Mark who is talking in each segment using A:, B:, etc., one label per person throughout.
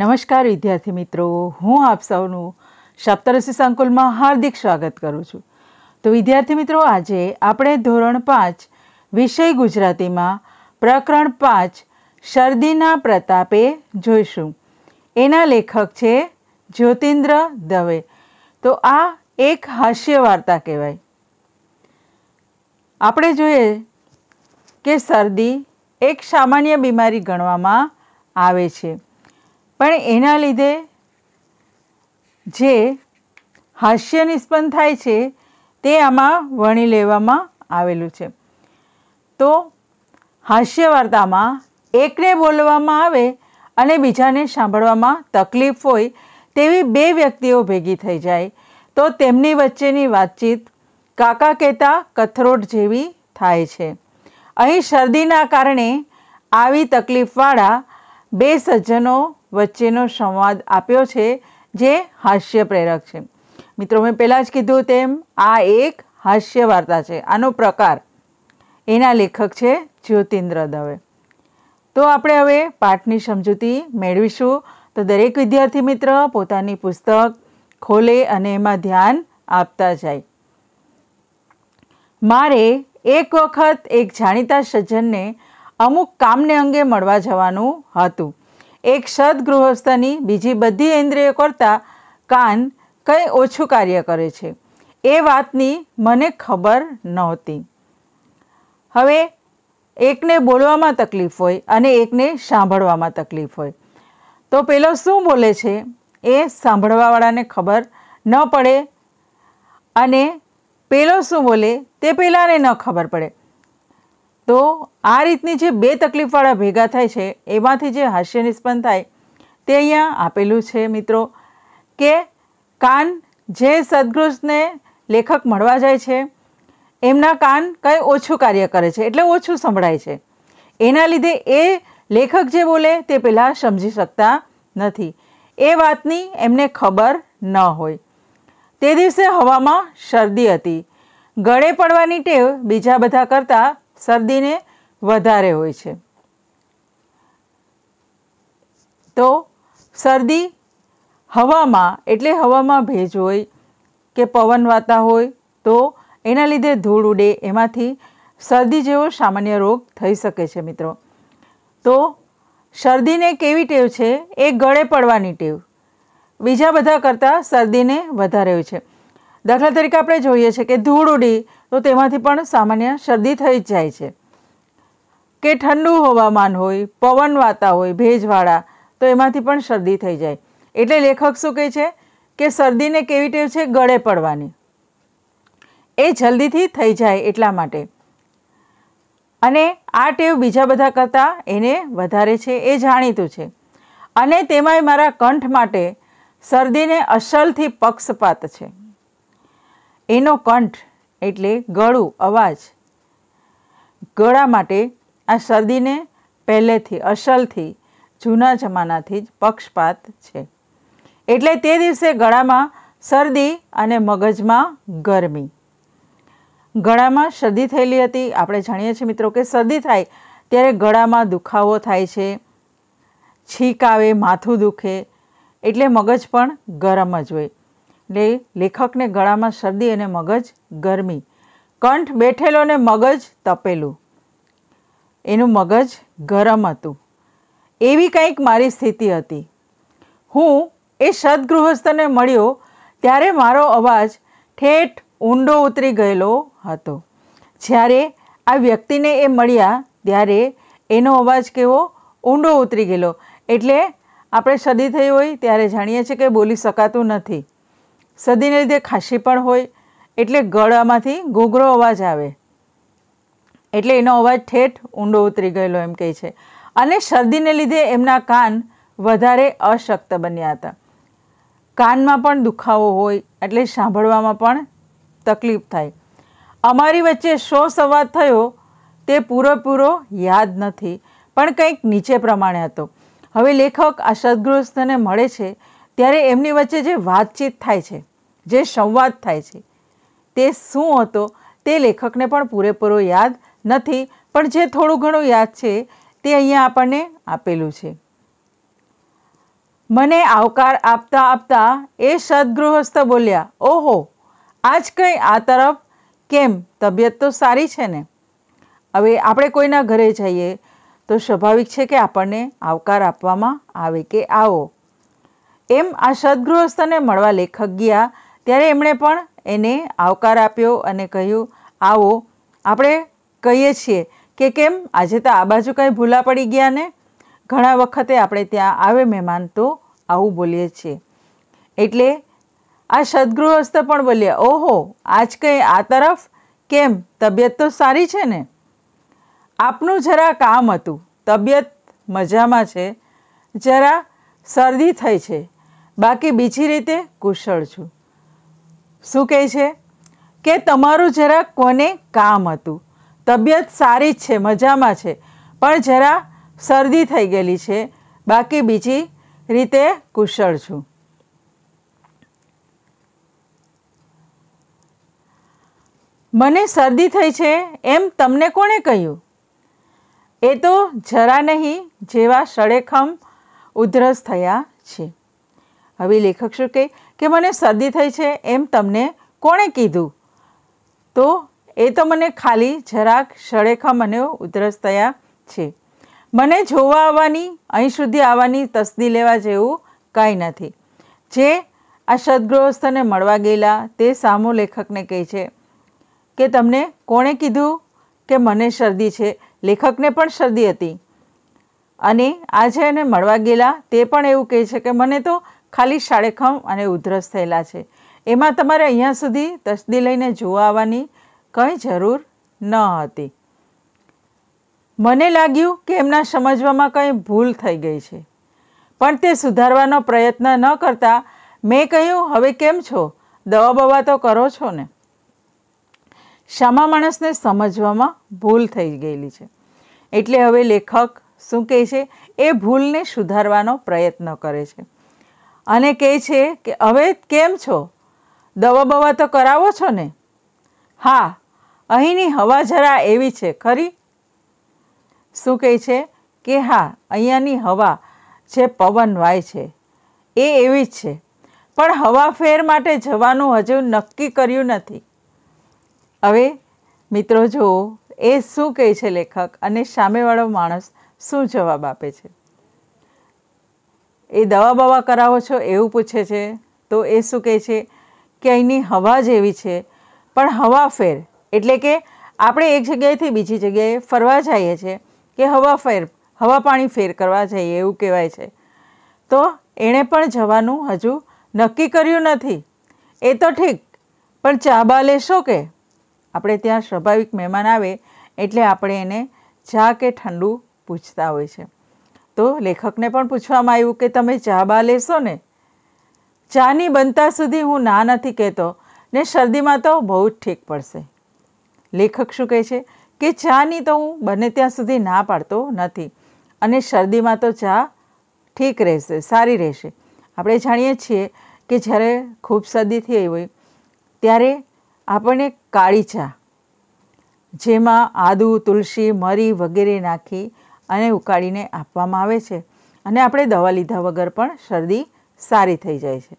A: નમસ્કાર વિદ્યાર્થી મિત્રો હું આપ સૌનું સપ્તરસી સંકુલમાં હાર્દિક સ્વાગત કરું છું તો વિદ્યાર્થી મિત્રો આજે આપણે ધોરણ પાંચ વિષય ગુજરાતીમાં પ્રકરણ પાંચ શરદીના પ્રતાપે જોઈશું એના લેખક છે જ્યોતિન્દ્ર દવે તો આ એક હાસ્ય વાર્તા કહેવાય આપણે જોઈએ કે શરદી એક સામાન્ય બીમારી ગણવામાં આવે છે પણ એના લીધે જે હાસ્ય નિષ્પન્ન થાય છે તે આમાં વણી લેવામાં આવેલું છે તો હાસ્ય વાર્તામાં એકને બોલવામાં આવે અને બીજાને સાંભળવામાં તકલીફ હોય તેવી બે વ્યક્તિઓ ભેગી થઈ જાય તો તેમની વચ્ચેની વાતચીત કાકા કહેતા કથરોટ જેવી થાય છે અહીં શરદીના કારણે આવી તકલીફવાળા બે સજ્જનો વચ્ચેનો સંવાદ આપ્યો છે જે હાસ્ય પ્રેરક છે મિત્રો મેં પહેલાં જ કીધું તેમ આ એક હાસ્ય વાર્તા છે આનો પ્રકાર એના લેખક છે જ્યોતિન્દ્ર દવે તો આપણે હવે પાઠની સમજૂતી મેળવીશું તો દરેક વિદ્યાર્થી મિત્ર પોતાની પુસ્તક ખોલે અને એમાં ધ્યાન આપતા જાય મારે એક વખત એક જાણીતા સજ્જનને અમુક કામને અંગે મળવા જવાનું હતું એક સદ ગૃહસ્થની બીજી બધી ઇન્દ્રિયો કરતાં કાન કંઈ ઓછું કાર્ય કરે છે એ વાતની મને ખબર નહોતી હવે એકને બોલવામાં તકલીફ હોય અને એકને સાંભળવામાં તકલીફ હોય તો પેલો શું બોલે છે એ સાંભળવાવાળાને ખબર ન પડે અને પેલો શું બોલે તે પેલાને ન ખબર પડે તો આ રીતની જે બે તકલીફવાળા ભેગા થાય છે એમાંથી જે હાસ્ય નિષ્પન્ન થાય તે અહીંયા આપેલું છે મિત્રો કે કાન જે સદગુરુને લેખક મળવા જાય છે એમના કાન કંઈ ઓછું કાર્ય કરે છે એટલે ઓછું સંભળાય છે એના લીધે એ લેખક જે બોલે તે પહેલાં સમજી શકતા નથી એ વાતની એમને ખબર ન હોય તે દિવસે હવામાં શરદી હતી ગળે પડવાની ટેવ બીજા બધા કરતાં શરદીને વધારે હોય છે તો શરદી હવામાં એટલે હવામાં ભેજ હોય કે પવન વાતા હોય તો એના લીધે ધૂળ ઉડે એમાંથી શરદી જેવો સામાન્ય રોગ થઈ શકે છે મિત્રો તો શરદીને કેવી ટેવ છે એ ગળે પડવાની ટેવ બીજા બધા કરતાં શરદીને વધારે હોય છે દાખલા તરીકે આપણે જોઈએ છીએ કે ધૂળ ઉડી તો તેમાંથી પણ સામાન્ય શરદી થઈ જ જાય છે કે ઠંડુ હવામાન હોય પવન વાતા હોય ભેજવાળા તો એમાંથી પણ શરદી થઈ જાય એટલે લેખક શું કહે છે કે શરદીને કેવી ટેવ છે ગળે પડવાની એ જલ્દીથી થઈ જાય એટલા માટે અને આ ટેવ બીજા બધા કરતાં એને વધારે છે એ જાણીતું છે અને તેમાંય મારા કંઠ માટે શરદીને અસલથી પક્ષપાત છે એનો કંઠ એટલે ગળું અવાજ ગળા માટે આ શરદીને પહેલેથી અસલથી જૂના જમાનાથી જ પક્ષપાત છે એટલે તે દિવસે ગળામાં શરદી અને મગજમાં ગરમી ગળામાં શરદી થયેલી હતી આપણે જાણીએ છીએ મિત્રો કે શરદી થાય ત્યારે ગળામાં દુખાવો થાય છે છીંક આવે માથું દુખે એટલે મગજ પણ ગરમ જ હોય ને લેખકને ગળામાં શરદી અને મગજ ગરમી કંઠ બેઠેલો ને મગજ તપેલું એનું મગજ ગરમ હતું એવી કંઈક મારી સ્થિતિ હતી હું એ સદગૃહસ્થને મળ્યો ત્યારે મારો અવાજ ઠેઠ ઊંડો ઉતરી ગયેલો હતો જ્યારે આ વ્યક્તિને એ મળ્યા ત્યારે એનો અવાજ કેવો ઊંડો ઉતરી ગયેલો એટલે આપણે શરદી થઈ હોય ત્યારે જાણીએ છીએ કે બોલી શકાતું નથી સદીને લીધે ખાંસી પણ હોય એટલે ગળામાંથી ઘૂઘરો અવાજ આવે એટલે એનો અવાજ ઠેઠ ઊંડો ઉતરી ગયેલો એમ કહે છે અને શરદીને લીધે એમના કાન વધારે અશક્ત બન્યા હતા કાનમાં પણ દુખાવો હોય એટલે સાંભળવામાં પણ તકલીફ થાય અમારી વચ્ચે શો સંવાદ થયો તે પૂરેપૂરો યાદ નથી પણ કંઈક નીચે પ્રમાણે હતો હવે લેખક આ સદગૃહસ્થને મળે છે ત્યારે એમની વચ્ચે જે વાતચીત થાય છે જે સંવાદ થાય છે તે શું હતો તે લેખકને પણ પૂરેપૂરો યાદ નથી પણ જે થોડું ઘણું યાદ છે તે અહીંયા આપણને આપેલું છે મને આવકાર આપતા આપતા એ સદગૃહસ્થ બોલ્યા ઓહો આજ કંઈ આ તરફ કેમ તબિયત તો સારી છે ને હવે આપણે કોઈના ઘરે જઈએ તો સ્વાભાવિક છે કે આપણને આવકાર આપવામાં આવે કે આવો એમ આ સદગૃહસ્થને મળવા લેખક ગયા ત્યારે એમણે પણ એને આવકાર આપ્યો અને કહ્યું આવો આપણે કહીએ છીએ કે કેમ આજે તો આ બાજુ કંઈ ભૂલા પડી ગયા ને ઘણા વખતે આપણે ત્યાં આવે મહેમાન તો આવું બોલીએ છીએ એટલે આ સદગૃહસ્થ પણ બોલ્યા ઓહો આજ કંઈ આ તરફ કેમ તબિયત તો સારી છે ને આપનું જરા કામ હતું તબિયત મજામાં છે જરા શરદી થઈ છે બાકી બીજી રીતે કુશળ છું શું કહે છે કે તમારું જરા કોને કામ હતું તબિયત સારી જ છે મજામાં છે પણ જરા શરદી થઈ ગયેલી છે બાકી બીજી રીતે કુશળ છું મને શરદી થઈ છે એમ તમને કોણે કહ્યું એ તો જરા નહીં જેવા સળેખમ ઉધરસ થયા છે હવે લેખક શું કહે કે મને શરદી થઈ છે એમ તમને કોણે કીધું તો એ તો મને ખાલી જરાક શળેખા મને ઉધરસ થયા છે મને જોવા આવવાની અહીં સુધી આવવાની તસદી લેવા જેવું કાંઈ નથી જે આ સદગૃહસ્થને મળવા ગયેલા તે સામો લેખકને કહે છે કે તમને કોણે કીધું કે મને શરદી છે લેખકને પણ શરદી હતી અને આજે એને મળવા ગયેલા તે પણ એવું કહે છે કે મને તો ખાલી શાળેખમ અને ઉધરસ થયેલા છે એમાં તમારે અહીંયા સુધી તસદી લઈને જોવા આવવાની કંઈ જરૂર ન હતી મને લાગ્યું કે એમના સમજવામાં કંઈ ભૂલ થઈ ગઈ છે પણ તે સુધારવાનો પ્રયત્ન ન કરતા મેં કહ્યું હવે કેમ છો દવા બવા તો કરો છો ને શામા માણસને સમજવામાં ભૂલ થઈ ગયેલી છે એટલે હવે લેખક શું કહે છે એ ભૂલને સુધારવાનો પ્રયત્ન કરે છે અને કહે છે કે હવે કેમ છો દવા બવા તો કરાવો છો ને હા અહીંની હવા જરા એવી છે ખરી શું કહે છે કે હા અહીંયાની હવા જે પવન વાય છે એ એવી જ છે પણ હવા ફેર માટે જવાનું હજુ નક્કી કર્યું નથી હવે મિત્રો જુઓ એ શું કહે છે લેખક અને સામેવાળો માણસ શું જવાબ આપે છે એ દવા બવા કરાવો છો એવું પૂછે છે તો એ શું કહે છે કે અહીંની હવા જેવી છે પણ હવા ફેર એટલે કે આપણે એક જગ્યાએથી બીજી જગ્યાએ ફરવા જઈએ છીએ કે હવા ફેર હવા પાણી ફેર કરવા જઈએ એવું કહેવાય છે તો એણે પણ જવાનું હજુ નક્કી કર્યું નથી એ તો ઠીક પણ ચા બા લેશો કે આપણે ત્યાં સ્વાભાવિક મહેમાન આવે એટલે આપણે એને ચા કે ઠંડુ પૂછતા હોય છે તો લેખકને પણ પૂછવામાં આવ્યું કે તમે ચા બા લેશો ને ચાની બનતા સુધી હું ના નથી કહેતો ને શરદીમાં તો બહુ જ ઠીક પડશે લેખક શું કહે છે કે ચાની તો હું બને ત્યાં સુધી ના પાડતો નથી અને શરદીમાં તો ચા ઠીક રહેશે સારી રહેશે આપણે જાણીએ છીએ કે જ્યારે ખૂબ શરદી થઈ હોય ત્યારે આપણને કાળી ચા જેમાં આદુ તુલસી મરી વગેરે નાખી અને ઉકાળીને આપવામાં આવે છે અને આપણે દવા લીધા વગર પણ શરદી સારી થઈ જાય છે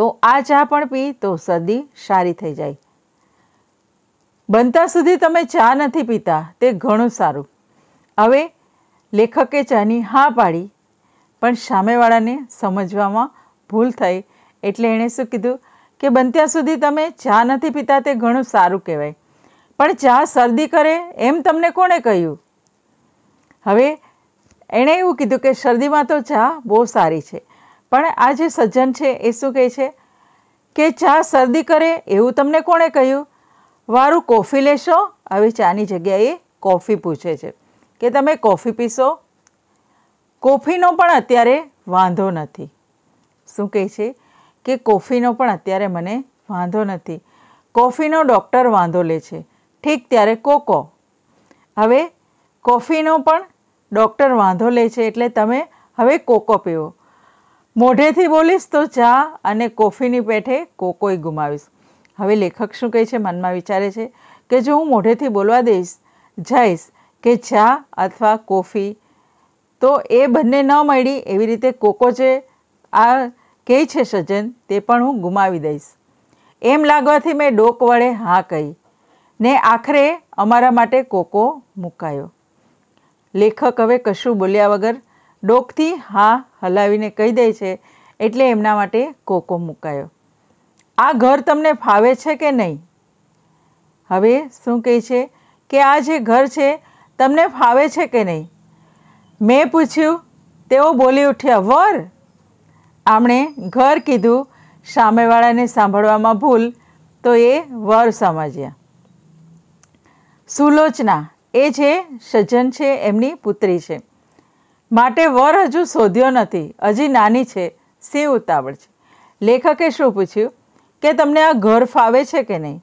A: તો આ ચા પણ પી તો શરદી સારી થઈ જાય બનતા સુધી તમે ચા નથી પીતા તે ઘણું સારું હવે લેખકે ચાની હા પાડી પણ સામેવાળાને સમજવામાં ભૂલ થઈ એટલે એણે શું કીધું કે બનત્યા સુધી તમે ચા નથી પીતા તે ઘણું સારું કહેવાય પણ ચા શરદી કરે એમ તમને કોણે કહ્યું હવે એણે એવું કીધું કે શરદીમાં તો ચા બહુ સારી છે પણ આ જે સજ્જન છે એ શું કહે છે કે ચા શરદી કરે એવું તમને કોણે કહ્યું વારું કોફી લેશો હવે ચાની જગ્યાએ કોફી પૂછે છે કે તમે કોફી પીશો કોફીનો પણ અત્યારે વાંધો નથી શું કહે છે કે કોફીનો પણ અત્યારે મને વાંધો નથી કોફીનો ડૉક્ટર વાંધો લે છે ઠીક ત્યારે કોકો હવે કોફીનો પણ ડૉક્ટર વાંધો લે છે એટલે તમે હવે કોકો પીવો મોઢેથી બોલીશ તો ચા અને કોફીની પેઠે કોકોય ગુમાવીશ હવે લેખક શું કહે છે મનમાં વિચારે છે કે જો હું મોઢેથી બોલવા દઈશ જઈશ કે ચા અથવા કોફી તો એ બંને ન મળી એવી રીતે કોકો જે આ કહે છે સજ્જન તે પણ હું ગુમાવી દઈશ એમ લાગવાથી મેં ડોક વડે હા કહી ને આખરે અમારા માટે કોકો મુકાયો લેખક હવે કશું બોલ્યા વગર ડોકથી હા હલાવીને કહી દે છે એટલે એમના માટે કોકો મુકાયો આ ઘર તમને ફાવે છે કે નહીં હવે શું કહે છે કે આ જે ઘર છે તમને ફાવે છે કે નહીં મેં પૂછ્યું તેઓ બોલી ઉઠ્યા વર આમણે ઘર કીધું સામેવાળાને સાંભળવામાં ભૂલ તો એ વર સમજ્યા સુલોચના એ જે સજ્જન છે એમની પુત્રી છે માટે વર હજુ શોધ્યો નથી હજી નાની છે સી ઉતાવળ છે લેખકે શું પૂછ્યું કે તમને આ ઘર ફાવે છે કે નહીં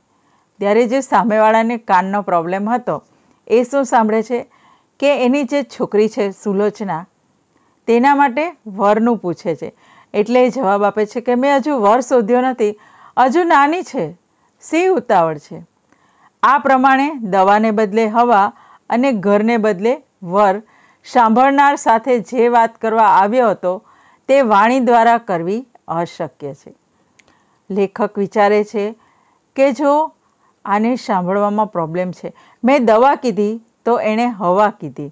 A: ત્યારે જે સામેવાળાને કાનનો પ્રોબ્લેમ હતો એ શું સાંભળે છે કે એની જે છોકરી છે સુલોચના તેના માટે વરનું પૂછે છે એટલે એ જવાબ આપે છે કે મેં હજુ વર શોધ્યો નથી હજુ નાની છે સી ઉતાવળ છે આ પ્રમાણે દવાને બદલે હવા અને ઘરને બદલે વર સાંભળનાર સાથે જે વાત કરવા આવ્યો હતો તે વાણી દ્વારા કરવી અશક્ય છે લેખક વિચારે છે કે જો આને સાંભળવામાં પ્રોબ્લેમ છે મેં દવા કીધી તો એણે હવા કીધી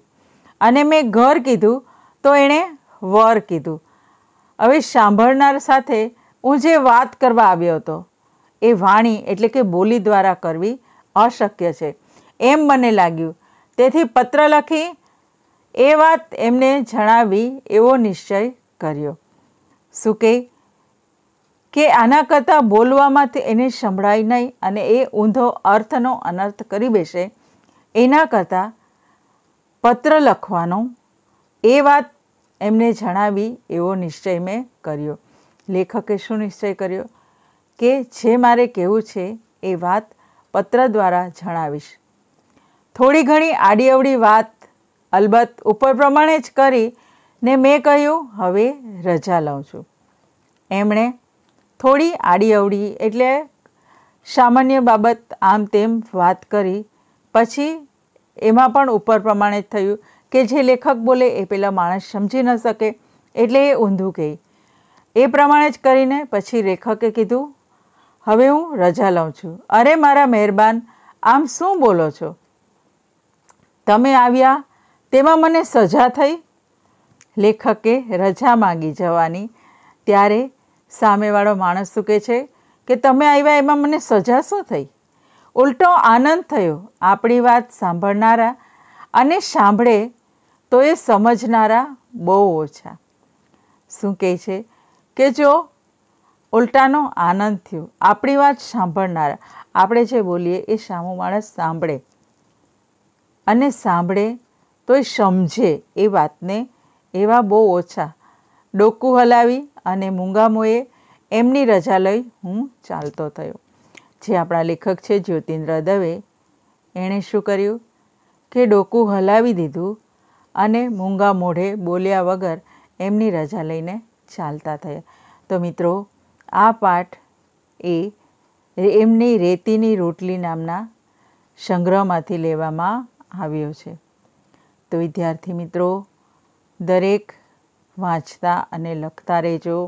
A: અને મેં ઘર કીધું તો એણે વર કીધું હવે સાંભળનાર સાથે હું જે વાત કરવા આવ્યો હતો એ વાણી એટલે કે બોલી દ્વારા કરવી અશક્ય છે એમ મને લાગ્યું તેથી પત્ર લખી એ વાત એમને જણાવી એવો નિશ્ચય કર્યો શું કે કે આના કરતાં બોલવામાંથી એને સંભળાય નહીં અને એ ઊંધો અર્થનો અનર્થ કરી બેસે એના કરતાં પત્ર લખવાનો એ વાત એમને જણાવી એવો નિશ્ચય મેં કર્યો લેખકે શું નિશ્ચય કર્યો કે જે મારે કહેવું છે એ વાત પત્ર દ્વારા જણાવીશ થોડી ઘણી આડી અવડી વાત અલબત્ત ઉપર પ્રમાણે જ કરી ને મેં કહ્યું હવે રજા લઉં છું એમણે થોડી આડી અવડી એટલે સામાન્ય બાબત આમ તેમ વાત કરી પછી એમાં પણ ઉપર પ્રમાણે જ થયું કે જે લેખક બોલે એ પેલા માણસ સમજી ન શકે એટલે એ ઊંધું કહે એ પ્રમાણે જ કરીને પછી લેખકે કીધું હવે હું રજા લઉં છું અરે મારા મહેરબાન આમ શું બોલો છો તમે આવ્યા તેમાં મને સજા થઈ લેખકે રજા માંગી જવાની ત્યારે સામેવાળો માણસ શું કહે છે કે તમે આવ્યા એમાં મને સજા શું થઈ ઉલટો આનંદ થયો આપણી વાત સાંભળનારા અને સાંભળે તો એ સમજનારા બહુ ઓછા શું કહે છે કે જો ઉલટાનો આનંદ થયો આપણી વાત સાંભળનારા આપણે જે બોલીએ એ સામો માણસ સાંભળે અને સાંભળે તો એ સમજે એ વાતને એવા બહુ ઓછા ડોકું હલાવી અને મૂંગામોએ એમની રજા લઈ હું ચાલતો થયો જે આપણા લેખક છે જ્યોતિન્દ્ર દવે એણે શું કર્યું કે ડોકું હલાવી દીધું અને મૂંગા મોઢે બોલ્યા વગર એમની રજા લઈને ચાલતા થયા તો મિત્રો આ પાઠ એ એમની રેતીની રોટલી નામના સંગ્રહમાંથી લેવામાં આવ્યો છે તો વિદ્યાર્થી મિત્રો દરેક વાંચતા અને લખતા રહેજો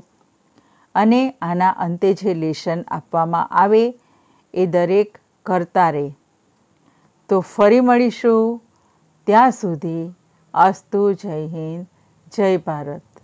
A: અને આના અંતે જે લેશન આપવામાં આવે એ દરેક કરતા રહે તો ફરી મળીશું ત્યાં સુધી અસ્તુ જય હિન્દ જય ભારત